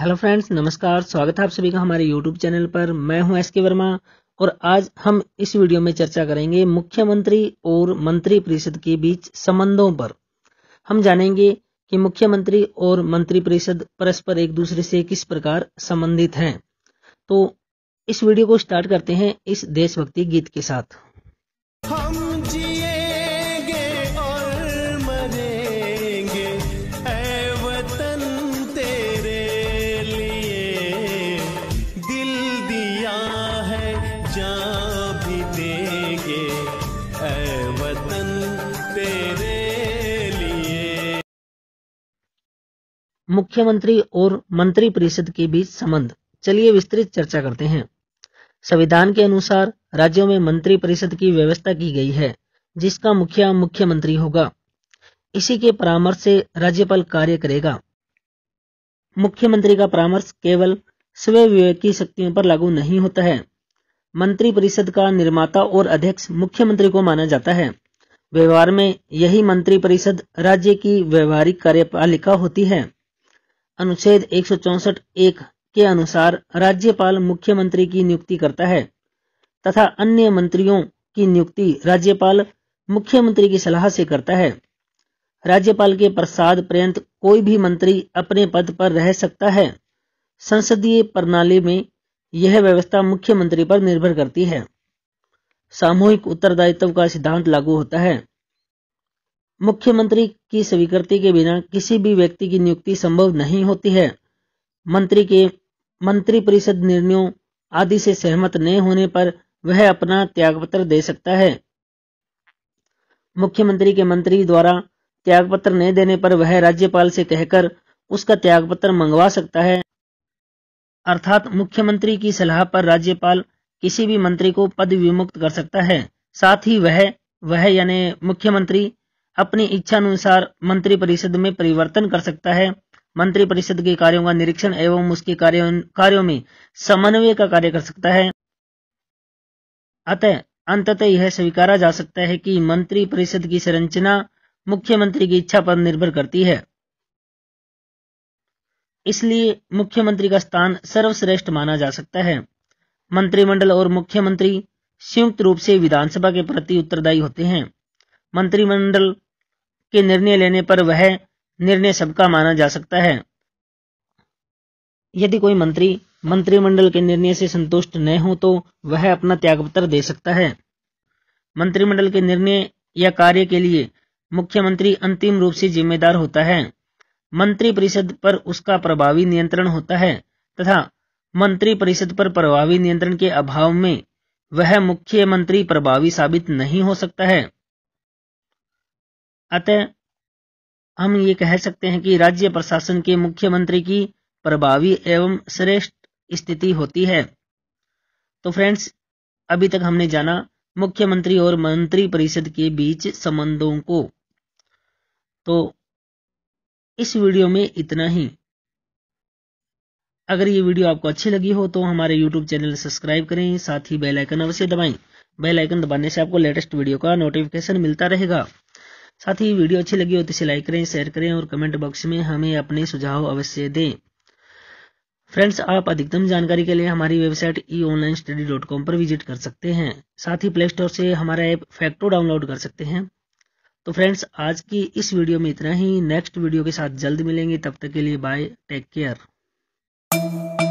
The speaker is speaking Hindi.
हेलो फ्रेंड्स नमस्कार स्वागत है आप सभी का हमारे यूट्यूब चैनल पर मैं हूं एस के वर्मा और आज हम इस वीडियो में चर्चा करेंगे मुख्यमंत्री और मंत्री परिषद के बीच संबंधों पर हम जानेंगे कि मुख्यमंत्री और मंत्री परिषद परस्पर एक दूसरे से किस प्रकार संबंधित हैं तो इस वीडियो को स्टार्ट करते हैं इस देशभक्ति गीत के साथ हम मुख्यमंत्री और मंत्रिपरिषद के बीच संबंध चलिए विस्तृत चर्चा करते हैं संविधान के अनुसार राज्यों में मंत्री परिषद की व्यवस्था की गई है जिसका मुखिया मुख्यमंत्री होगा इसी के परामर्श से राज्यपाल कार्य करेगा मुख्यमंत्री का परामर्श केवल स्वयं विवेक की शक्तियों पर लागू नहीं होता है मंत्री परिषद का निर्माता और अध्यक्ष मुख्यमंत्री को माना जाता है व्यवहार में यही मंत्रिपरिषद राज्य की व्यवहारिक कार्यपालिका होती है अनुच्छेद एक एक के अनुसार राज्यपाल मुख्यमंत्री की नियुक्ति करता है तथा अन्य मंत्रियों की नियुक्ति राज्यपाल मुख्यमंत्री की सलाह से करता है राज्यपाल के प्रसाद पर्यंत कोई भी मंत्री अपने पद पर रह सकता है संसदीय प्रणाली में यह व्यवस्था मुख्यमंत्री पर निर्भर करती है सामूहिक उत्तरदायित्व का सिद्धांत लागू होता है मुख्यमंत्री की स्वीकृति के बिना किसी भी व्यक्ति की नियुक्ति संभव नहीं होती है मंत्री के मंत्री परिषद निर्णयों आदि से सहमत न होने पर वह अपना त्यागपत्र दे सकता है मुख्यमंत्री के मंत्री द्वारा त्यागपत्र न देने पर वह राज्यपाल से कहकर उसका त्यागपत्र मंगवा सकता है अर्थात मुख्यमंत्री की सलाह पर राज्यपाल किसी भी मंत्री को पद विमुक्त कर सकता है साथ ही वह वह यानी मुख्यमंत्री अपनी इच्छा अनुसार मंत्री परिषद में परिवर्तन कर सकता है मंत्री परिषद के कार्यों का निरीक्षण एवं उसके कार्यों कार्यों में समन्वय का कार्य कर सकता है अतः अंततः यह स्वीकारा जा सकता है कि मंत्री परिषद की संरचना मुख्यमंत्री की इच्छा पर निर्भर करती है इसलिए मुख्यमंत्री का स्थान सर्वश्रेष्ठ माना जा सकता है मंत्रिमंडल और मुख्यमंत्री संयुक्त रूप से विधानसभा के प्रति उत्तरदायी होते हैं मंत्रिमंडल के निर्णय लेने पर वह निर्णय सबका माना जा सकता है यदि कोई मंत्री मंत्रिमंडल के निर्णय से संतुष्ट न हो तो वह अपना त्यागपत्र दे सकता है मंत्रिमंडल के निर्णय या कार्य के लिए मुख्यमंत्री अंतिम रूप से जिम्मेदार होता है मंत्रिपरिषद पर उसका प्रभावी नियंत्रण होता है तथा मंत्रिपरिषद पर प्रभावी नियंत्रण के अभाव में वह मुख्यमंत्री प्रभावी साबित नहीं हो सकता है अतः हम ये कह सकते हैं कि राज्य प्रशासन के मुख्यमंत्री की प्रभावी एवं श्रेष्ठ स्थिति होती है तो फ्रेंड्स अभी तक हमने जाना मुख्यमंत्री और मंत्री परिषद के बीच संबंधों को तो इस वीडियो में इतना ही अगर ये वीडियो आपको अच्छी लगी हो तो हमारे YouTube चैनल सब्सक्राइब करें साथ ही बेल आइकन अवश्य दबाएं बेल आइकन दबाने से आपको लेटेस्ट वीडियो का नोटिफिकेशन मिलता रहेगा साथ ही वीडियो अच्छी लगी हो तो इसे लाइक करें शेयर करें और कमेंट बॉक्स में हमें अपने सुझाव अवश्य दें फ्रेंड्स आप अधिकतम जानकारी के लिए हमारी website e online study dot com पर विजिट कर सकते हैं साथ ही प्ले स्टोर से हमारा ऐप फैक्टो डाउनलोड कर सकते हैं तो फ्रेंड्स आज की इस वीडियो में इतना ही नेक्स्ट वीडियो के साथ जल्द मिलेंगे तब तक के लिए बाय टेक केयर